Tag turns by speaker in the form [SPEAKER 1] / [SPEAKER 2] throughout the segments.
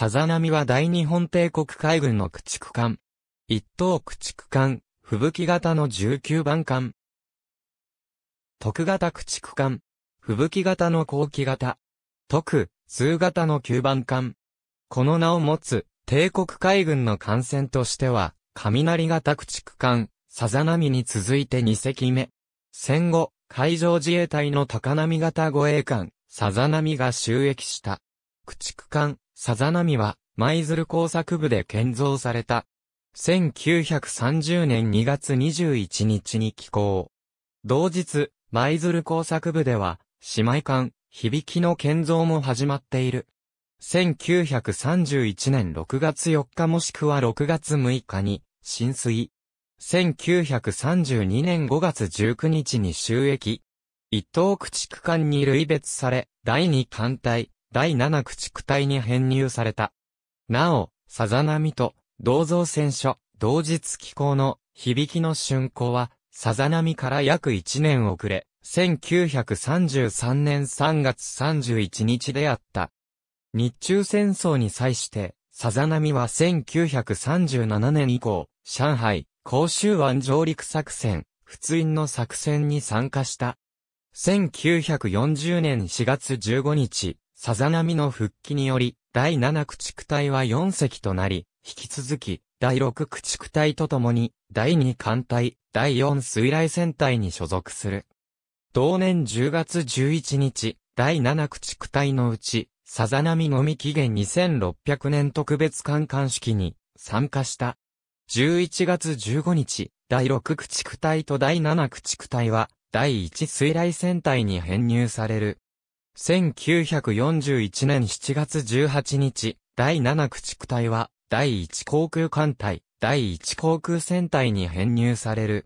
[SPEAKER 1] さざ波は大日本帝国海軍の駆逐艦。一等駆逐艦、吹雪型の19番艦。特型駆逐艦、吹雪型の後期型。特、通型の9番艦。この名を持つ、帝国海軍の艦船としては、雷型駆逐艦、さざ波に続いて2隻目。戦後、海上自衛隊の高波型護衛艦、さざ波が収益した。駆逐艦、さざ波は、舞鶴工作部で建造された。1930年2月21日に寄港。同日、舞鶴工作部では、姉妹艦、響きの建造も始まっている。1931年6月4日もしくは6月6日に、浸水。1932年5月19日に収益。一等駆逐艦に類別され、第二艦隊、第七駆逐隊に編入された。なお、さざ波と、銅造船所、同日寄港の、響きの竣工は、さざ波から約1年遅れ、1933年3月31日であった。日中戦争に際して、さざ波は1937年以降、上海、甲州湾上陸作戦、仏印の作戦に参加した。1940年4月15日、さざ波の復帰により、第7駆逐隊は4隻となり、引き続き、第6駆逐隊とともに、第2艦隊、第4水雷戦隊に所属する。同年10月11日、第7駆逐隊のうち、さざ波のみ期限2600年特別艦艦式に参加した。11月15日、第6駆逐隊と第7駆逐隊は、第1水雷戦隊に編入される。1941年7月18日、第7駆逐隊は、第1航空艦隊、第1航空戦隊に編入される。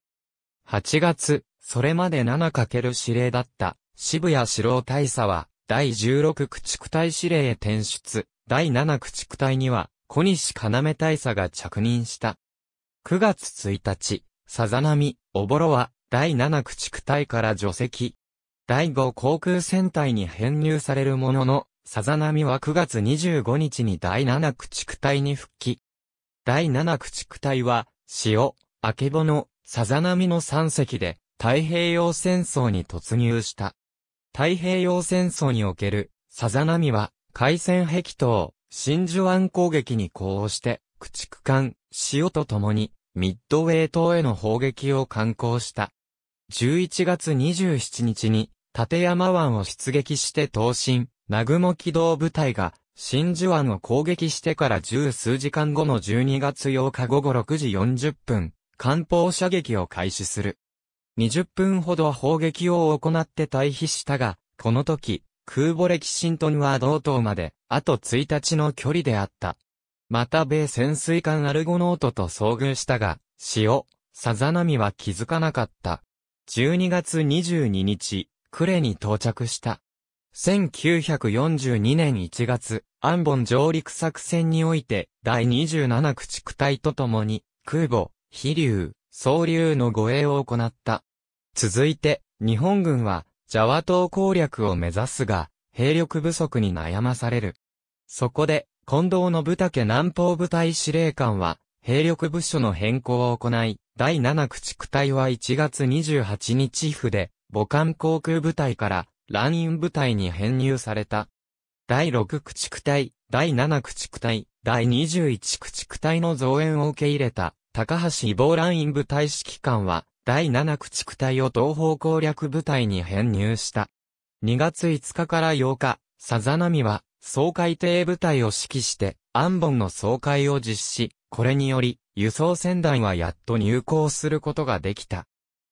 [SPEAKER 1] 8月、それまで 7× 指令だった渋谷四郎大佐は、第16駆逐隊指令へ転出、第7駆逐隊には、小西要大佐が着任した。9月1日、さざ波、おぼろは、第7駆逐隊から除籍。第5航空戦隊に編入されるものの、さざ波は9月25日に第7駆逐隊に復帰。第7駆逐隊は、塩、明けぼの、さざ波の3隻で、太平洋戦争に突入した。太平洋戦争における、さざ波は、海戦壁等、真珠湾攻撃に呼応して、駆逐艦、塩と共に、ミッドウェイ島への砲撃を観光した。11月27日に、立山湾を出撃して投進、南雲機動部隊が、真珠湾を攻撃してから十数時間後の12月8日午後6時40分、艦砲射撃を開始する。20分ほど砲撃を行って退避したが、この時、空母歴キシントンは同島まで、あと1日の距離であった。また米潜水艦アルゴノートと遭遇したが、潮、さざ波は気づかなかった。12月22日、クレに到着した。1942年1月、アンボン上陸作戦において、第27駆逐隊とともに、空母、飛竜、総流の護衛を行った。続いて、日本軍は、ジャワ島攻略を目指すが、兵力不足に悩まされる。そこで、近藤信武南方部隊司令官は、兵力部署の変更を行い、第7駆逐隊は1月28日府で、母艦航空部隊から、乱院部隊に編入された。第6駆逐隊、第7駆逐隊、第21駆逐隊の増援を受け入れた、高橋伊防乱院部隊指揮官は、第7駆逐隊を東方攻略部隊に編入した。2月5日から8日、さざ波は、総海艇部隊を指揮して、安本の総会を実施、これにより、輸送船団はやっと入港することができた。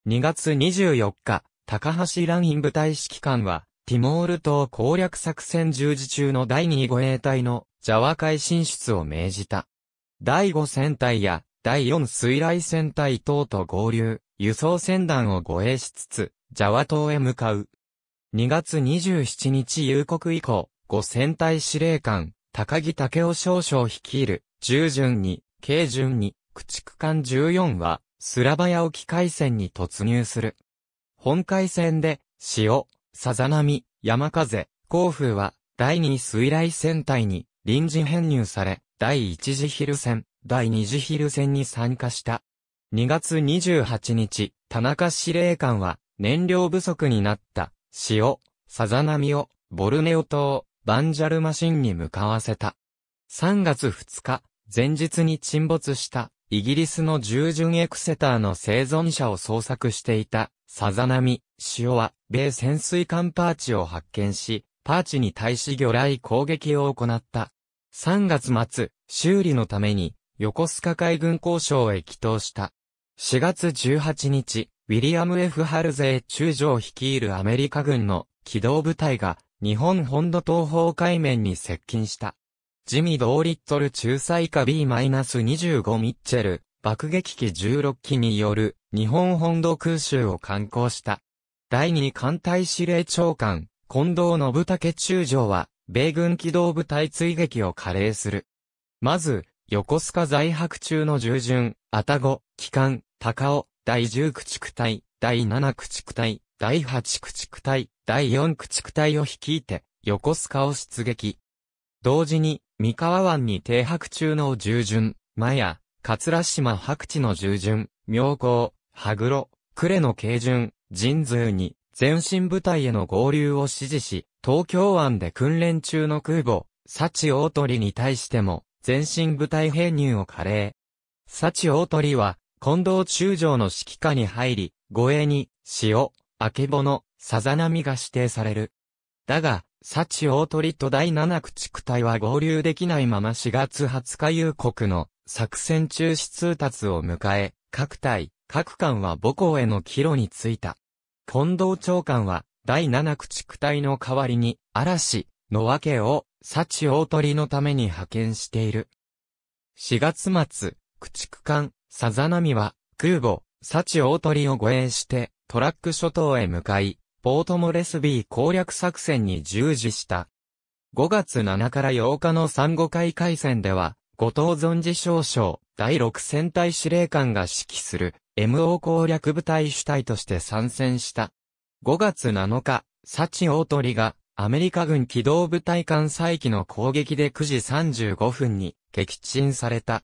[SPEAKER 1] 2月24日、高橋蘭院部隊指揮官は、ティモール島攻略作戦従事中の第2護衛隊のジャワ海進出を命じた。第5戦隊や第4水雷戦隊等と合流、輸送船団を護衛しつつ、ジャワ島へ向かう。2月27日夕刻以降、5戦隊司令官、高木武雄少将率いる、従順に、軽順に、駆逐艦14は、スラバヤ沖海戦に突入する。本海戦で、潮、さざ波、山風、甲風は、第2水雷戦隊に、臨時編入され、第1次昼戦、第2次昼戦に参加した。2月28日、田中司令官は、燃料不足になった、潮、さざ波を、ボルネオ島、バンジャルマシンに向かわせた。3月2日、前日に沈没したイギリスの従順エクセターの生存者を捜索していたさざ波、潮は米潜水艦パーチを発見し、パーチに対し魚雷攻撃を行った。3月末、修理のために横須賀海軍交渉へ帰投した。4月18日、ウィリアム・ F・ ハルゼー中将率いるアメリカ軍の機動部隊が日本本土東方海面に接近した。ジミ・ドーリットル仲裁下 B-25 ミッチェル、爆撃機16機による日本本土空襲を観光した。第二艦隊司令長官、近藤信武中将は、米軍機動部隊追撃を加齢する。まず、横須賀在泊中の従順、たご、機関、高尾、第十駆逐隊、第七駆逐隊、第八駆逐隊、第四駆逐隊を率いて、横須賀を出撃。同時に、三河湾に停泊中の従順、マヤ、桂島白地の従順、妙高、羽黒、呉の軽順、神通に、前進部隊への合流を指示し、東京湾で訓練中の空母、サチ大鳥に対しても、前進部隊編入を加齢。サチ大鳥は、近藤中将の指揮下に入り、護衛に、塩、明けぼの、さざ波が指定される。だが、サチ大鳥と第七駆逐隊は合流できないまま4月20日夕刻の作戦中止通達を迎え、各隊、各艦は母校への帰路に着いた。近藤長官は、第七駆逐隊の代わりに、嵐、の訳けを、サチ大鳥のために派遣している。4月末、駆逐艦、さざ波は、空母、サチ大鳥を護衛して、トラック諸島へ向かい、ポートモレスビー攻略作戦に従事した。5月7から8日の産後海海戦では、後藤存次少将、第6戦隊司令官が指揮する、MO 攻略部隊主体として参戦した。5月7日、サチ大鳥が、アメリカ軍機動部隊艦載機の攻撃で9時35分に、撃沈された。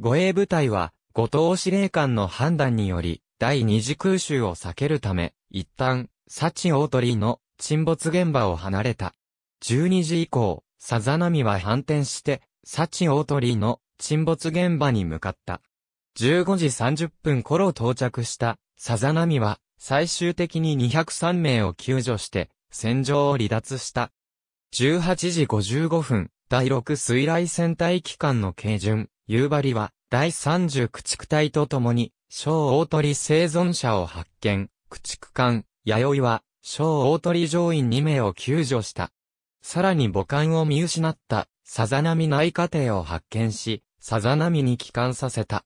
[SPEAKER 1] 護衛部隊は、後藤司令官の判断により、第二次空襲を避けるため、一旦、サチオートリーの沈没現場を離れた。12時以降、サザナミは反転して、サチオートリーの沈没現場に向かった。15時30分頃到着したサザナミは、最終的に203名を救助して、戦場を離脱した。18時55分、第6水雷戦隊機関の軽巡、夕張は、第30駆逐隊と共に、小大鳥生存者を発見、駆逐艦、弥生は、小大鳥乗員2名を救助した。さらに母艦を見失った、さざ波内科艇を発見し、さざ波に帰還させた。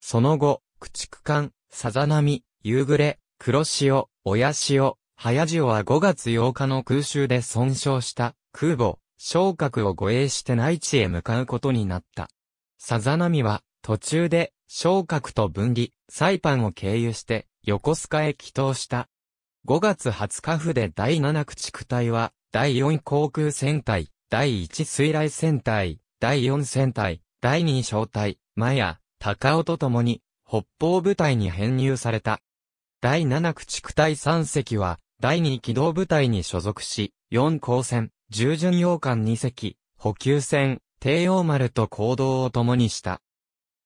[SPEAKER 1] その後、駆逐艦、さざ波、夕暮れ、黒潮、親潮、早潮は5月8日の空襲で損傷した空母、昇格を護衛して内地へ向かうことになった。さざ波は途中で、昇格と分離、サイパンを経由して、横須賀へ帰投した。5月20日府で第7駆逐隊は、第4航空戦隊、第1水雷戦隊、第4戦隊、第2小隊、マヤ、高尾と共に、北方部隊に編入された。第7駆逐隊3隻は、第2機動部隊に所属し、4光戦、従順洋艦2隻、補給船、帝王丸と行動を共にした。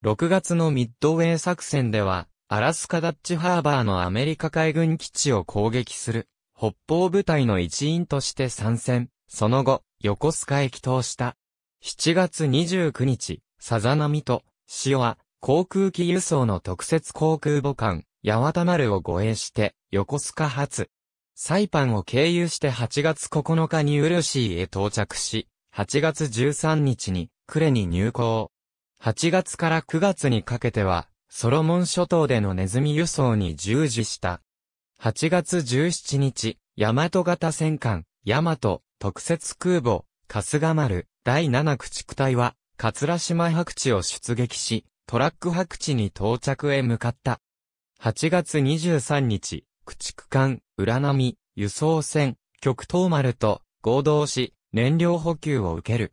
[SPEAKER 1] 6月のミッドウェー作戦では、アラスカダッチハーバーのアメリカ海軍基地を攻撃する、北方部隊の一員として参戦、その後、横須賀へ帰投した。7月29日、さざ波と、潮は、航空機輸送の特設航空母艦、八幡丸を護衛して、横須賀発。サイパンを経由して8月9日にウルシーへ到着し、8月13日に、クレに入港。8月から9月にかけては、ソロモン諸島でのネズミ輸送に従事した。8月17日、大和型戦艦、大和、特設空母、春日丸、第7駆逐隊は、桂島白地を出撃し、トラック白地に到着へ向かった。8月23日、駆逐艦、浦波、輸送船、極東丸と合同し、燃料補給を受ける。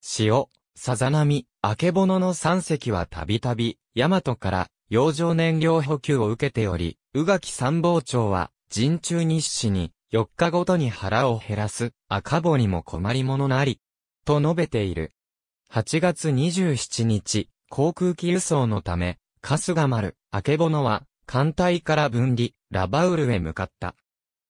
[SPEAKER 1] 潮、さざ波、明けぼのの三隻はたびたび、大和から洋上燃料補給を受けており、宇垣参謀長は、陣中日誌に、4日ごとに腹を減らす、赤穂にも困りものなり、と述べている。8月27日、航空機輸送のため、春日丸、明けぼのは、艦隊から分離、ラバウルへ向かった。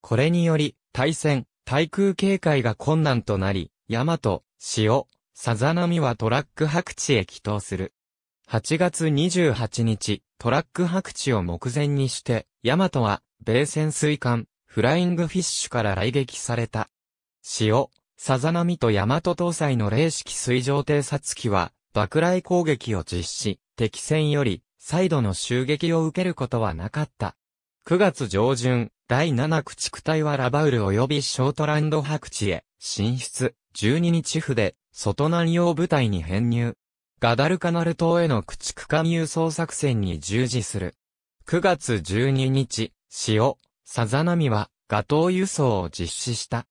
[SPEAKER 1] これにより、対戦、対空警戒が困難となり、大和、潮、さざ波はトラック白地へ帰投する。8月28日、トラック白地を目前にして、ヤマトは、米潜水艦、フライングフィッシュから来撃された。塩、さざ波とヤマト搭載の零式水上偵察機は、爆雷攻撃を実施、敵戦より、再度の襲撃を受けることはなかった。9月上旬、第7駆逐隊はラバウル及びショートランド白地へ進出。12日府で、外南洋部隊に編入。ガダルカナル島への駆逐艦輸送作戦に従事する。9月12日、潮、サザナミは、ガトー輸送を実施した。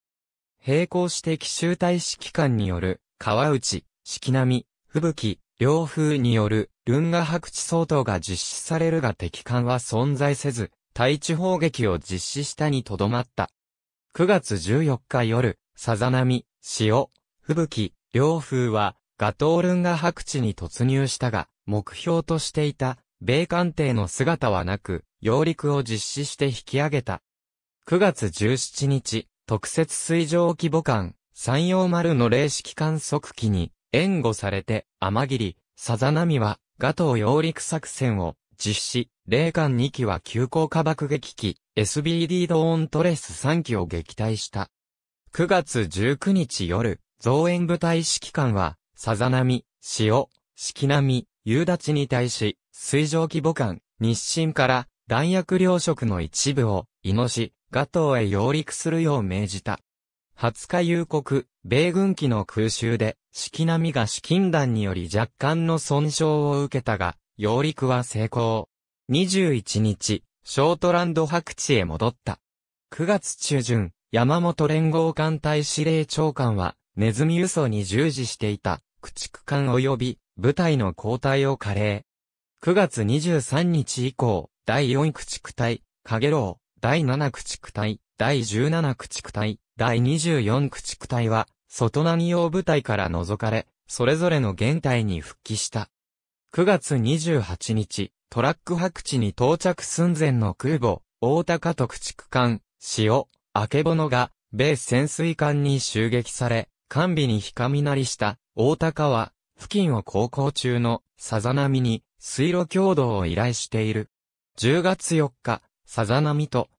[SPEAKER 1] 並行して奇襲隊指揮官による、川内、四季波、吹雪、両風による、ルンガ白地相当が実施されるが敵艦は存在せず、対地砲撃を実施したにとどまった。9月14日夜、サザナミ、塩、吹雪、両風は、ガトールンガ白地に突入したが、目標としていた、米艦艇の姿はなく、揚陸を実施して引き上げた。9月17日、特設水上規模艦、山陽丸の霊式観測機に、援護されて、天霧、さざ波は、ガトー揚陸作戦を、実施、霊艦2機は急降下爆撃機、SBD ドーントレス3機を撃退した。9月19日夜、増援部隊指揮官は、さざ波、潮、四季波、夕立に対し、水上規模艦、日清から、弾薬糧食の一部を、イノシ、ガトーへ揚陸するよう命じた。20日夕刻、米軍機の空襲で、四季波が資金弾により若干の損傷を受けたが、揚陸は成功。21日、ショートランド白地へ戻った。9月中旬、山本連合艦隊司令長官は、ネズミ輸送に従事していた、駆逐艦及び、部隊の交代を加齢。9月23日以降、第4駆逐隊、カゲロウ、第7駆逐隊、第17駆逐隊、第24駆逐隊は、外波用部隊から除かれ、それぞれの現隊に復帰した。9月28日、トラック白地に到着寸前の空母、大高と駆逐艦、塩、アケボノが、米潜水艦に襲撃され、艦尾に光なりした、大高は、付近を航行中の、さざ波に、水路共同を依頼している。10月4日、さざ波と、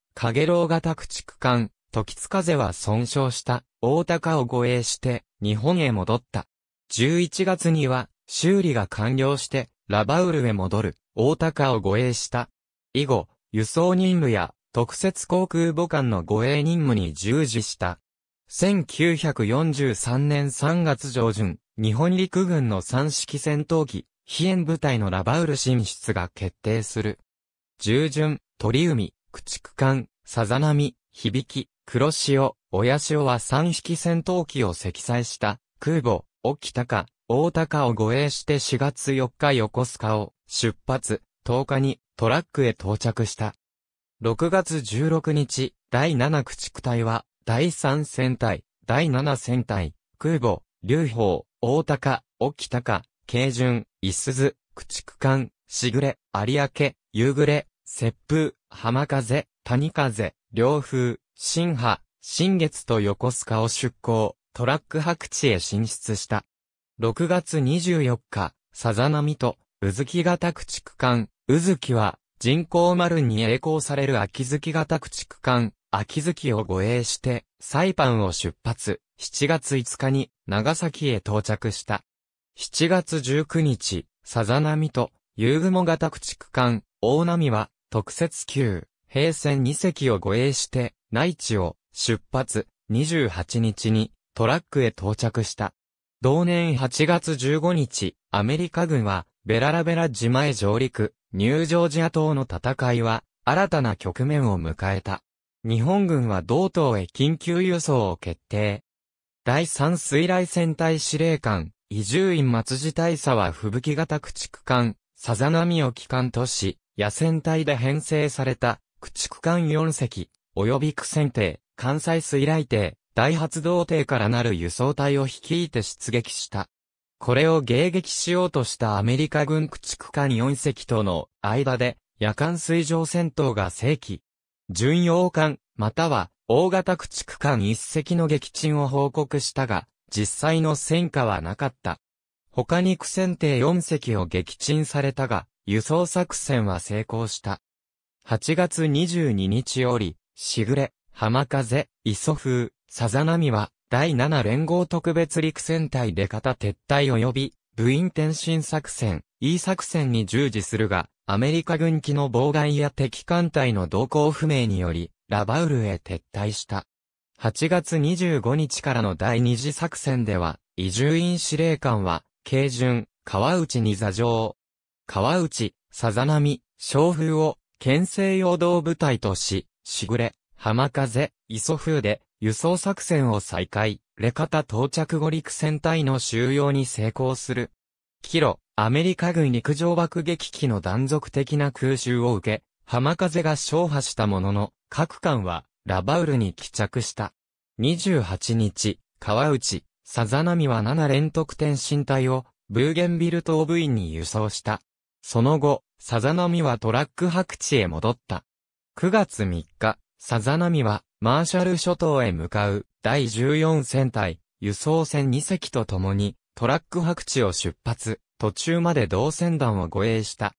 [SPEAKER 1] ロウ型駆逐艦、時津風は損傷した、大高を護衛して、日本へ戻った。11月には、修理が完了して、ラバウルへ戻る、大高を護衛した。以後、輸送任務や特設航空母艦の護衛任務に従事した。1943年3月上旬、日本陸軍の三式戦闘機、飛燕部隊のラバウル進出が決定する。従順、鳥海、駆逐艦、さざ波、響き、黒潮、親潮は三式戦闘機を積載した空母、沖高、大高を護衛して4月4日横須賀を出発、10日にトラックへ到着した。6月16日、第7駆逐隊は、第3戦隊、第7戦隊、空母、劉邦、大高、沖高、慶順、伊鈴、駆逐艦、しぐれ、有明、夕暮れ、雪風、浜風、谷風、両風、新波、新月と横須賀を出港、トラック白地へ進出した。6月24日、さざ波と、うずき型駆逐艦、うずきは、人工丸に栄光される秋月型駆逐艦、秋月を護衛して、サイパンを出発、7月5日に長崎へ到着した。7月19日、さざ波と、夕雲型駆逐艦、大波は、特設級、平戦2隻を護衛して、内地を出発、28日に、トラックへ到着した。同年8月15日、アメリカ軍は、ベララベラ島へ上陸、ニュージョージア島の戦いは、新たな局面を迎えた。日本軍は同島へ緊急輸送を決定。第3水雷戦隊司令官、伊集院松次大佐は吹雪型駆逐艦、さざ波を機関とし、野戦隊で編成された、駆逐艦4隻、及び苦戦艇、関西水雷艇、大発動艇からなる輸送隊を率いて出撃した。これを迎撃しようとしたアメリカ軍駆逐艦4隻との間で夜間水上戦闘が正規。巡洋艦、または大型駆逐艦1隻の撃沈を報告したが、実際の戦果はなかった。他に苦戦艇4隻を撃沈されたが、輸送作戦は成功した。8月22日より、しぐれ、浜風、磯風、さざ波は、第7連合特別陸戦隊で方撤退及び、部員転進作戦、E 作戦に従事するが、アメリカ軍機の妨害や敵艦隊の動向不明により、ラバウルへ撤退した。8月25日からの第二次作戦では、移住院司令官は、軽順、川内に座上。川内、さざ波、小風を、県政陽動部隊とし、しぐれ、浜風、磯風で、輸送作戦を再開、レカタ到着後陸戦隊の収容に成功する。キロ、アメリカ軍陸上爆撃機の断続的な空襲を受け、浜風が勝破したものの、各艦はラバウルに帰着した。28日、川内、サザナミは7連得点身体を、ブーゲンビル島部員に輸送した。その後、サザナミはトラック白地へ戻った。9月3日、サザナミはマーシャル諸島へ向かう第14戦隊輸送船2隻と共にトラック白地を出発、途中まで同船団を護衛した。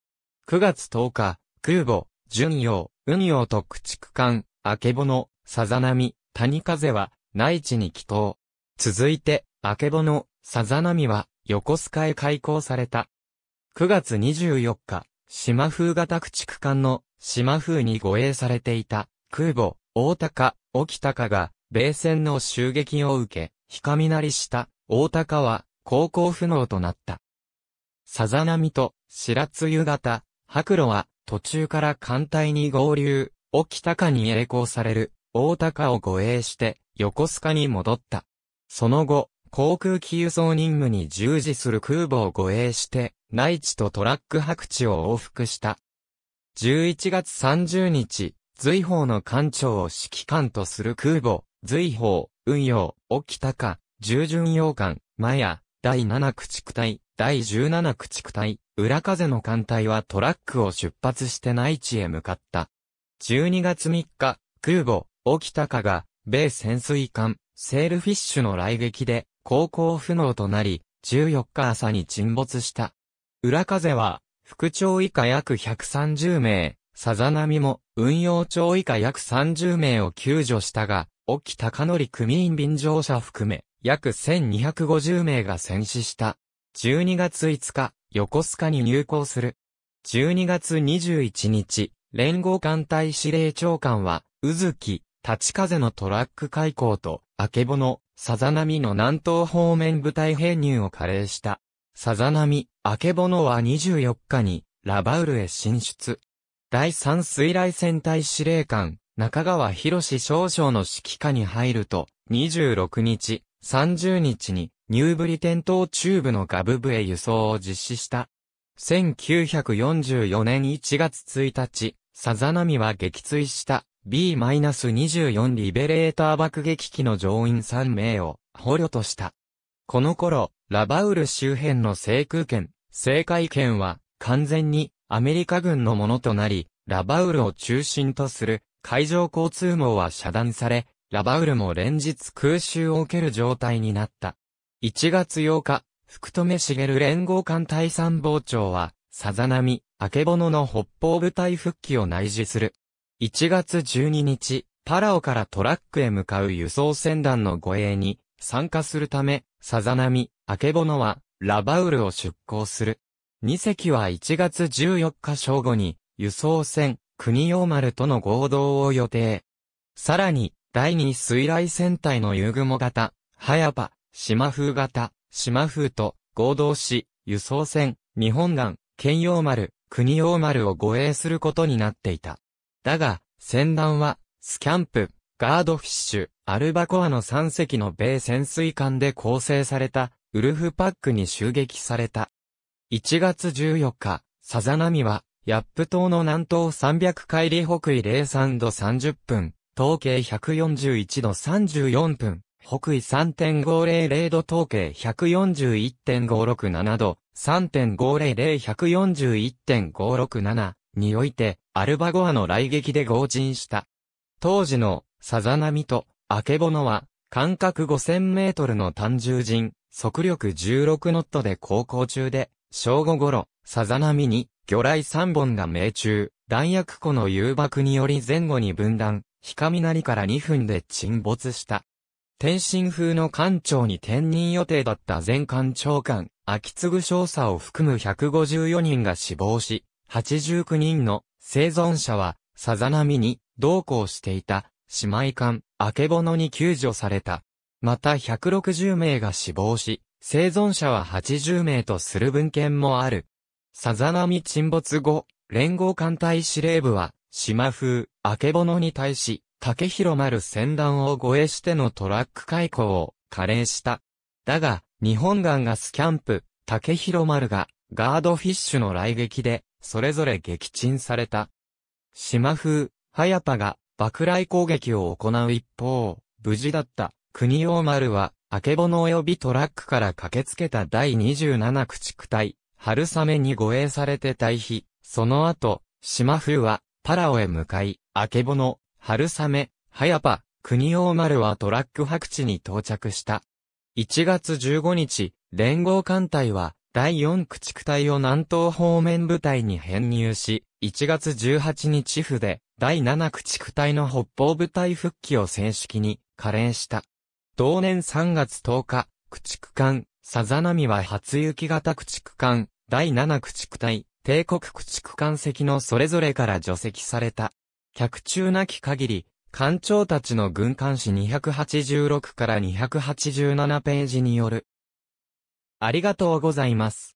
[SPEAKER 1] 9月10日、空母、巡洋、運用と駆逐艦、あけぼの、さざ波、谷風は、内地に帰島。続いて、あけぼの、さざ波は、横須賀へ開港された。9月24日、島風型駆逐艦の島風に護衛されていた空母、大高、沖高が、米戦の襲撃を受け、ひかみなりした、大高は、航行不能となった。さざ波と、白露型、白露は、途中から艦隊に合流、沖高に栄光される、大高を護衛して、横須賀に戻った。その後、航空機輸送任務に従事する空母を護衛して、内地とトラック白地を往復した。11月30日、随宝の艦長を指揮官とする空母、随宝、運用、沖高、従順洋艦、マヤ、第7駆逐隊、第17駆逐隊、浦風の艦隊はトラックを出発して内地へ向かった。12月3日、空母、沖高が、米潜水艦、セールフィッシュの来撃で、航行不能となり、14日朝に沈没した。浦風は、副長以下約130名、さざ波も、運用長以下約30名を救助したが、沖高則組員便乗者含め、約1250名が戦死した。12月5日、横須賀に入港する。12月21日、連合艦隊司令長官は、宇月、立風のトラック開港と、あけぼの、さざ波の南東方面部隊編入を加齢した。さざ波、あけぼのは24日に、ラバウルへ進出。第3水雷戦隊司令官、中川博士少将の指揮下に入ると、26日、30日に、ニューブリテン島中部のガブブへ輸送を実施した。1944年1月1日、サザナミは撃墜した B-24 リベレーター爆撃機の乗員3名を捕虜とした。この頃、ラバウル周辺の制空権、制海権は完全にアメリカ軍のものとなり、ラバウルを中心とする海上交通網は遮断され、ラバウルも連日空襲を受ける状態になった。1月8日、福留茂連合艦隊参謀長は、さざ波、あけぼのの北方部隊復帰を内示する。1月12日、パラオからトラックへ向かう輸送船団の護衛に参加するため、さざ波、あけぼのは、ラバウルを出港する。2隻は1月14日正午に、輸送船、国用丸との合同を予定。さらに、第2水雷戦隊の遊雲型、早や島風型、島風と合同し、輸送船、日本岸、県用丸、国用丸を護衛することになっていた。だが、船団は、スキャンプ、ガードフィッシュ、アルバコアの3隻の米潜水艦で構成された、ウルフパックに襲撃された。1月14日、さざ波は、ヤップ島の南東300海里北緯03度30分、東経141度34分、北緯3.500度東経141.567度、3.500141.567において、アルバゴアの来撃で合陣した。当時の、さざ波と、アケボノは、間隔5000メートルの単重陣、速力16ノットで航行中で、正午頃、さざ波に、魚雷三本が命中、弾薬庫の誘爆により前後に分断、ひかみなりから2分で沈没した。天津風の艦長に転任予定だった前艦長官、秋継少佐を含む154人が死亡し、89人の生存者は、さざ波に同行していた姉妹艦、あけぼのに救助された。また160名が死亡し、生存者は80名とする文献もある。さざ波沈没後、連合艦隊司令部は、島風、あけぼのに対し、竹広丸船団を護衛してのトラック開港を、加齢した。だが、日本岸がスキャンプ、竹広丸が、ガードフィッシュの来撃で、それぞれ撃沈された。島風、早田が、爆雷攻撃を行う一方、無事だった、国王丸は、あけぼの及びトラックから駆けつけた第27駆逐隊、春雨に護衛されて退避、その後、島風は、パラオへ向かい、あけぼの、春雨、早や国王丸はトラック白地に到着した。1月15日、連合艦隊は、第4駆逐隊を南東方面部隊に編入し、1月18日府で、第7駆逐隊の北方部隊復帰を正式に、加連した。同年3月10日、駆逐艦、さざ波は初雪型駆逐艦、第7駆逐隊、帝国駆逐艦籍のそれぞれから除籍された。客中なき限り、艦長たちの軍艦誌286から287ページによる。ありがとうございます。